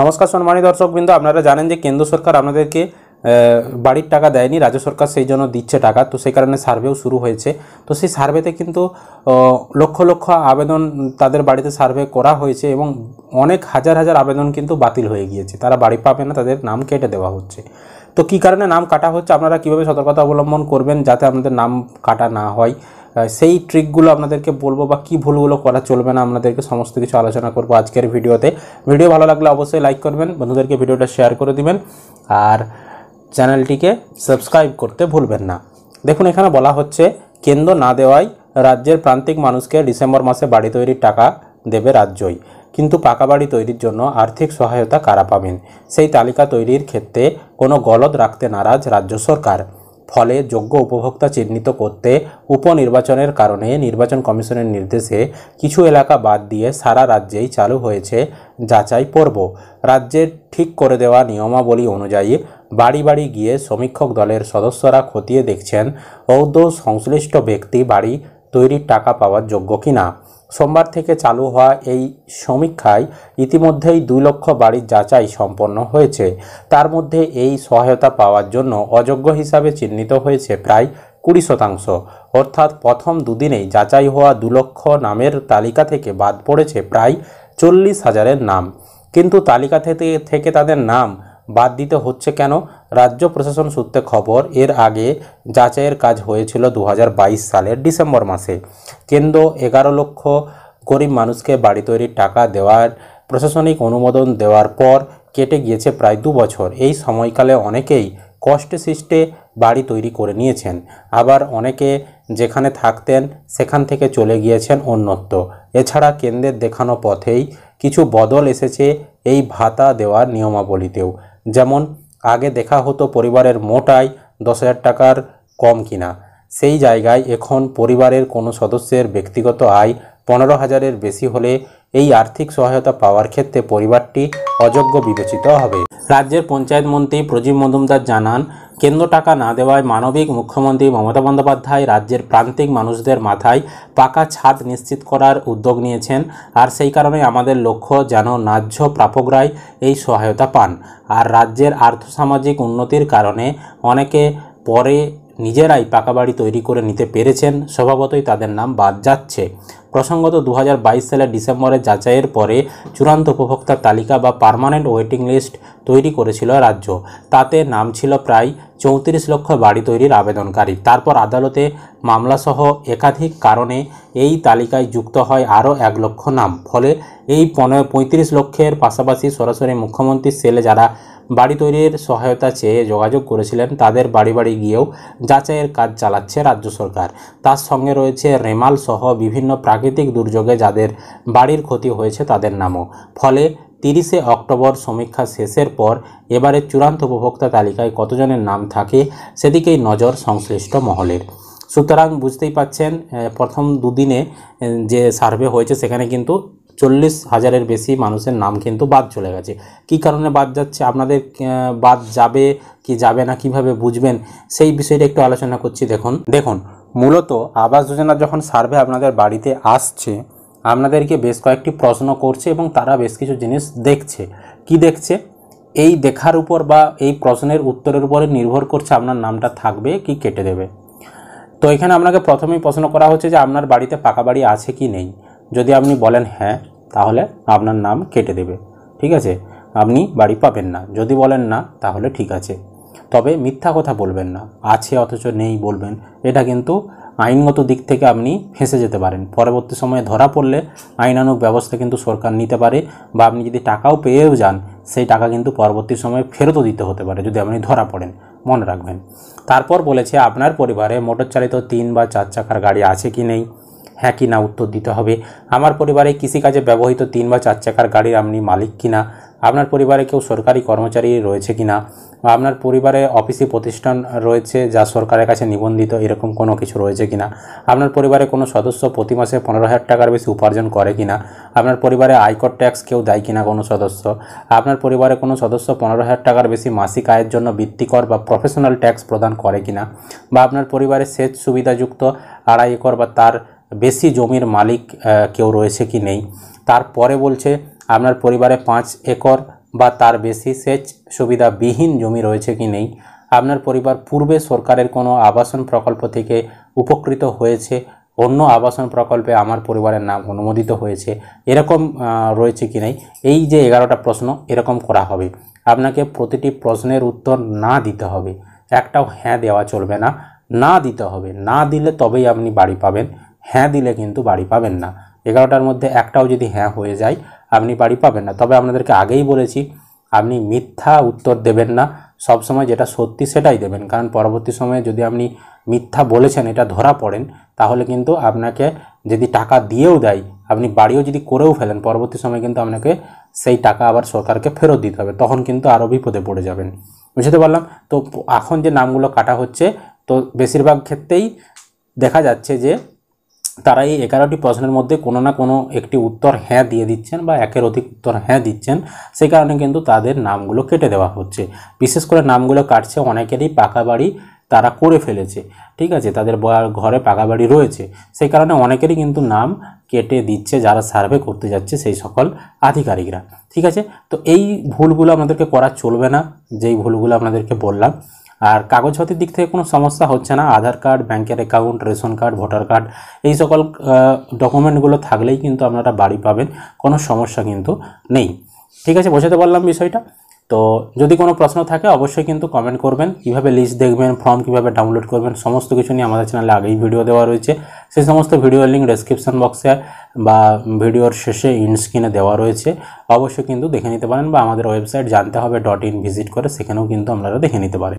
নমস্কার সম্মানী দর্শকবৃন্দ আপনারা জানেন যে কেন্দ্র সরকার আপনাদেরকে বাড়ির টাকা দেয়নি রাজ্য সরকার সেই জন্য দিচ্ছে টাকা তো সেই কারণে সার্ভেও শুরু হয়েছে তো সেই সার্ভেতে কিন্তু লক্ষ লক্ষ আবেদন তাদের বাড়িতে সার্ভে করা হয়েছে এবং অনেক হাজার হাজার আবেদন কিন্তু বাতিল হয়ে গিয়েছে তারা বাড়ি পাবে না তাদের নাম কেটে দেওয়া হচ্ছে তো কী কারণে নাম কাটা হচ্ছে আপনারা কীভাবে সতর্কতা অবলম্বন করবেন যাতে আপনাদের নাম কাটা না হয় সেই ট্রিকগুলো আপনাদেরকে বলবো বা কী ভুলগুলো করা চলবে না আপনাদেরকে সমস্ত কিছু আলোচনা করবো আজকের ভিডিওতে ভিডিও ভালো লাগলে অবশ্যই লাইক করবেন বন্ধুদেরকে ভিডিওটা শেয়ার করে দিবেন আর চ্যানেলটিকে সাবস্ক্রাইব করতে ভুলবেন না দেখুন এখানে বলা হচ্ছে কেন্দ্র না দেওয়ায় রাজ্যের প্রান্তিক মানুষকে ডিসেম্বর মাসে বাড়ি তৈরির টাকা দেবে রাজ্যই কিন্তু পাকা বাড়ি তৈরির জন্য আর্থিক সহায়তা কারা পাবেন সেই তালিকা তৈরির ক্ষেত্রে কোনো গলদ রাখতে নারাজ রাজ্য সরকার ফলে যোগ্য উপভোক্তা চিহ্নিত করতে উপনির্বাচনের কারণে নির্বাচন কমিশনের নির্দেশে কিছু এলাকা বাদ দিয়ে সারা রাজ্যেই চালু হয়েছে যাচাই পর্ব রাজ্যের ঠিক করে দেওয়া নিয়মাবলী অনুযায়ী বাড়ি বাড়ি গিয়ে সমীক্ষক দলের সদস্যরা খতিয়ে দেখছেন ঔদ্ধ সংশ্লিষ্ট ব্যক্তি বাড়ি তৈরির টাকা পাওয়ার যোগ্য কিনা সোমবার থেকে চালু হওয়া এই সমীক্ষায় ইতিমধ্যেই দুই লক্ষ বাড়ির যাচাই সম্পন্ন হয়েছে তার মধ্যে এই সহায়তা পাওয়ার জন্য অযোগ্য হিসাবে চিহ্নিত হয়েছে প্রায় কুড়ি শতাংশ অর্থাৎ প্রথম দুদিনেই যাচাই হওয়া দু লক্ষ নামের তালিকা থেকে বাদ পড়েছে প্রায় চল্লিশ হাজারের নাম কিন্তু তালিকা থেকে থেকে তাদের নাম বাদ দিতে হচ্ছে কেন রাজ্য প্রশাসন সূত্রে খবর এর আগে যাচাইয়ের কাজ হয়েছিল দু সালের ডিসেম্বর মাসে কেন্দ্র এগারো লক্ষ গরিব মানুষকে বাড়ি তৈরির টাকা দেওয়ার প্রশাসনিক অনুমোদন দেওয়ার পর কেটে গিয়েছে প্রায় দু বছর এই সময়কালে অনেকেই কষ্ট সৃষ্টে বাড়ি তৈরি করে নিয়েছেন আবার অনেকে যেখানে থাকতেন সেখান থেকে চলে গিয়েছেন অন্যত্র এছাড়া কেন্দ্রের দেখানো পথেই কিছু বদল এসেছে এই ভাতা দেওয়ার নিয়মাবলীতেও যেমন আগে দেখা হতো পরিবারের মোট আয় দশ হাজার টাকার কম কিনা সেই জায়গায় এখন পরিবারের কোনো সদস্যের ব্যক্তিগত আয় পনেরো হাজারের বেশি হলে এই আর্থিক সহায়তা পাওয়ার ক্ষেত্রে পরিবারটি অযোগ্য বিবেচিত হবে রাজ্যের পঞ্চায়েত মন্ত্রী প্রজীব মজুমদার জানান কেন্দ্র টাকা না দেওয়ায় মানবিক মুখ্যমন্ত্রী মমতা বন্দ্যোপাধ্যায় রাজ্যের প্রান্তিক মানুষদের মাথায় পাকা ছাদ নিশ্চিত করার উদ্যোগ নিয়েছেন আর সেই কারণে আমাদের লক্ষ্য যেন ন্যায্য প্রাপকরাই এই সহায়তা পান আর রাজ্যের আর্থসামাজিক উন্নতির কারণে অনেকে পরে নিজেরাই পাকা বাড়ি তৈরি করে নিতে পেরেছেন স্বভাবতই তাদের নাম বাদ যাচ্ছে প্রসঙ্গত দু সালের ডিসেম্বরে যাচাইয়ের পরে চূড়ান্ত উপভোক্তার তালিকা বা পার্মানেন্ট ওয়েটিং লিস্ট তৈরি করেছিল রাজ্য তাতে নাম ছিল প্রায় চৌত্রিশ লক্ষ বাড়ি তৈরির আবেদনকারী তারপর আদালতে মামলাসহ একাধিক কারণে এই তালিকায় যুক্ত হয় আরও এক লক্ষ নাম ফলে এই পনেরো পঁয়ত্রিশ লক্ষের পাশাপাশি সরাসরি মুখ্যমন্ত্রীর সেলে যারা বাড়ি তৈরির সহায়তা চেয়ে যোগাযোগ করেছিলেন তাদের বাড়ি বাড়ি গিয়েও যাচাইয়ের কাজ চালাচ্ছে রাজ্য সরকার তার সঙ্গে রয়েছে রেমাল সহ বিভিন্ন প্রাক প্রাকৃতিক দুর্যোগে যাদের বাড়ির ক্ষতি হয়েছে তাদের নামও ফলে তিরিশে অক্টোবর সমীক্ষা শেষের পর এবারের চূড়ান্ত উপভোক্তা তালিকায় কতজনের নাম থাকে সেদিকেই নজর সংশ্লিষ্ট মহলের সুতরাং বুঝতেই পাচ্ছেন প্রথম দুদিনে যে সার্ভে হয়েছে সেখানে কিন্তু চল্লিশ হাজারের বেশি মানুষের নাম কিন্তু বাদ চলে গেছে কি কারণে বাদ যাচ্ছে আপনাদের বাদ যাবে কি যাবে না কিভাবে বুঝবেন সেই বিষয়টা একটু আলোচনা করছি দেখুন দেখুন মূলত আবাস যোজনা যখন সার্ভে আপনাদের বাড়িতে আসছে আপনাদেরকে বেশ কয়েকটি প্রশ্ন করছে এবং তারা বেশ কিছু জিনিস দেখছে কি দেখছে এই দেখার উপর বা এই প্রশ্নের উত্তরের উপরে নির্ভর করছে আপনার নামটা থাকবে কি কেটে দেবে তো এখানে আপনাকে প্রথমেই প্রশ্ন করা হচ্ছে যে আপনার বাড়িতে পাকা বাড়ি আছে কি নেই যদি আপনি বলেন হ্যাঁ তাহলে আপনার নাম কেটে দেবে ঠিক আছে আপনি বাড়ি পাবেন না যদি বলেন না তাহলে ঠিক আছে তবে মিথ্যা কথা বলবেন না আছে অথচ নেই বলবেন এটা কিন্তু আইনগত দিক থেকে আপনি ফেঁসে যেতে পারেন পরবর্তী সময়ে ধরা পড়লে আইনানুক ব্যবস্থা কিন্তু সরকার নিতে পারে বা আপনি যদি টাকাও পেয়েও যান সেই টাকা কিন্তু পরবর্তী সময়ে ফেরতও দিতে হতে পারে যদি আপনি ধরা পড়েন মনে রাখবেন তারপর বলেছে আপনার পরিবারে মোটরচালিত তিন বা চার চাকার গাড়ি আছে কি নেই হ্যাঁ কি না উত্তর দিতে হবে আমার পরিবারে কৃষিকাজে ব্যবহৃত তিন বা চার চাকার গাড়ির আপনি মালিক কিনা আপনার পরিবারে কেউ সরকারি কর্মচারী রয়েছে কি না বা আপনার পরিবারে অফিসি প্রতিষ্ঠান রয়েছে যা সরকারের কাছে নিবন্ধিত এরকম কোনো কিছু রয়েছে কি না আপনার পরিবারে কোনো সদস্য প্রতি মাসে পনেরো হাজার টাকার বেশি উপার্জন করে কিনা আপনার পরিবারে আয়কর ট্যাক্স কেউ দেয় কি না কোনো সদস্য আপনার পরিবারে কোনো সদস্য পনেরো হাজার টাকার বেশি মাসিক আয়ের জন্য বৃত্তিকর বা প্রফেশনাল ট্যাক্স প্রদান করে কি না বা আপনার পরিবারে সেচ সুবিধাযুক্ত আড়াই একর বা তার বেশি জমির মালিক কেউ রয়েছে কি নেই তারপরে বলছে আপনার পরিবারে পাঁচ একর বা তার বেশি সেচ সুবিধাবিহীন জমি রয়েছে কি নেই আপনার পরিবার পূর্বে সরকারের কোনো আবাসন প্রকল্প থেকে উপকৃত হয়েছে অন্য আবাসন প্রকল্পে আমার পরিবারের নাম অনুমোদিত হয়েছে এরকম রয়েছে কি নেই এই যে এগারোটা প্রশ্ন এরকম করা হবে আপনাকে প্রতিটি প্রশ্নের উত্তর না দিতে হবে একটাও হ্যাঁ দেওয়া চলবে না না দিতে হবে না দিলে তবেই আপনি বাড়ি পাবেন হ্যাঁ দিলে কিন্তু বাড়ি পাবেন না এগারোটার মধ্যে একটাও যদি হ্যাঁ হয়ে যায় আপনি বাড়ি পাবেন না তবে আপনাদেরকে আগেই বলেছি আপনি মিথ্যা উত্তর দেবেন না সব সময় যেটা সত্যি সেটাই দেবেন কারণ পরবর্তী সময়ে যদি আপনি মিথ্যা বলেছেন এটা ধরা পড়েন তাহলে কিন্তু আপনাকে যদি টাকা দিয়েও দেয় আপনি বাড়িও যদি করেও ফেলেন পরবর্তী সময়ে কিন্তু আপনাকে সেই টাকা আবার সরকারকে ফেরত দিতে হবে তখন কিন্তু আরও বিপদে পড়ে যাবেন বুঝতে পারলাম তো এখন যে নামগুলো কাটা হচ্ছে তো বেশিরভাগ ক্ষেত্রেই দেখা যাচ্ছে যে তারা এই এগারোটি প্রশ্নের মধ্যে কোনো না কোনো একটি উত্তর হ্যাঁ দিয়ে দিচ্ছেন বা একের অধিক উত্তর হ্যাঁ দিচ্ছেন সেই কারণে কিন্তু তাদের নামগুলো কেটে দেওয়া হচ্ছে বিশেষ করে নামগুলো কাটছে অনেকেরই পাকা বাড়ি তারা করে ফেলেছে ঠিক আছে তাদের ঘরে পাকা বাড়ি রয়েছে সেই কারণে অনেকেরই কিন্তু নাম কেটে দিচ্ছে যারা সার্ভে করতে যাচ্ছে সেই সকল আধিকারিকরা ঠিক আছে তো এই ভুলগুলো আমাদেরকে করা চলবে না যেই ভুলগুলো আপনাদেরকে বললাম আর কাগজপাতির দিক থেকে কোনো সমস্যা হচ্ছে না আধার কার্ড ব্যাংকের account ration card voter card এই সকল ডকুমেন্টগুলো থাকলেই কিন্তু আপনারা বাড়ি পাবেন কোনো সমস্যা কিন্তু নেই ঠিক আছে বোঝাতে পারলাম বিষয়টা তো যদি কোনো প্রশ্ন থাকে অবশ্যই কিন্তু কমেন্ট করবেন কিভাবে লিস্ট দেখবেন ফর্ম কিভাবে ডাউনলোড করবেন সমস্ত কিছু নিয়ে আমাদের চ্যানেলে আগেই ভিডিও দেওয়া রয়েছে সেই সমস্ত ভিডিওর লিঙ্ক ডেসক্রিপশন বক্সে বা ভিডিওর শেষে ইনস্ক্রিনে দেওয়া রয়েছে অবশ্যই কিন্তু দেখে নিতে পারেন বা আমাদের ওয়েবসাইট জানতে হবে ডট ইন ভিজিট করে সেখানেও কিন্তু আপনারা দেখে নিতে পারেন